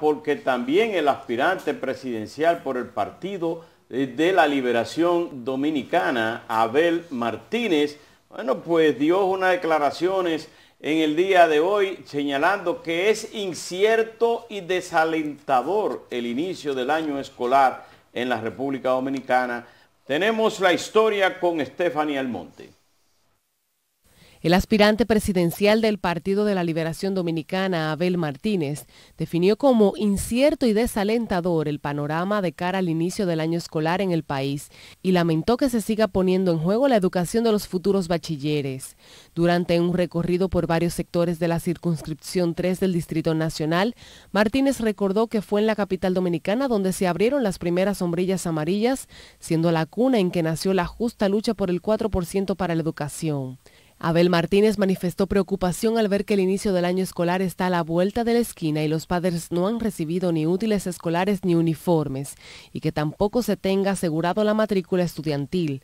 porque también el aspirante presidencial por el Partido eh, de la Liberación Dominicana, Abel Martínez, bueno, pues dio unas declaraciones en el día de hoy señalando que es incierto y desalentador el inicio del año escolar en la República Dominicana. Tenemos la historia con Estefanía Almonte. El aspirante presidencial del Partido de la Liberación Dominicana, Abel Martínez, definió como incierto y desalentador el panorama de cara al inicio del año escolar en el país y lamentó que se siga poniendo en juego la educación de los futuros bachilleres. Durante un recorrido por varios sectores de la circunscripción 3 del Distrito Nacional, Martínez recordó que fue en la capital dominicana donde se abrieron las primeras sombrillas amarillas, siendo la cuna en que nació la justa lucha por el 4% para la educación. Abel Martínez manifestó preocupación al ver que el inicio del año escolar está a la vuelta de la esquina y los padres no han recibido ni útiles escolares ni uniformes y que tampoco se tenga asegurado la matrícula estudiantil.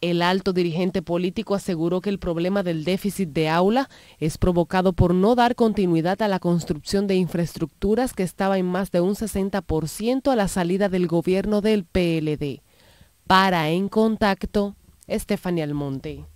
El alto dirigente político aseguró que el problema del déficit de aula es provocado por no dar continuidad a la construcción de infraestructuras que estaba en más de un 60% a la salida del gobierno del PLD. Para En Contacto, Estefania Almonte.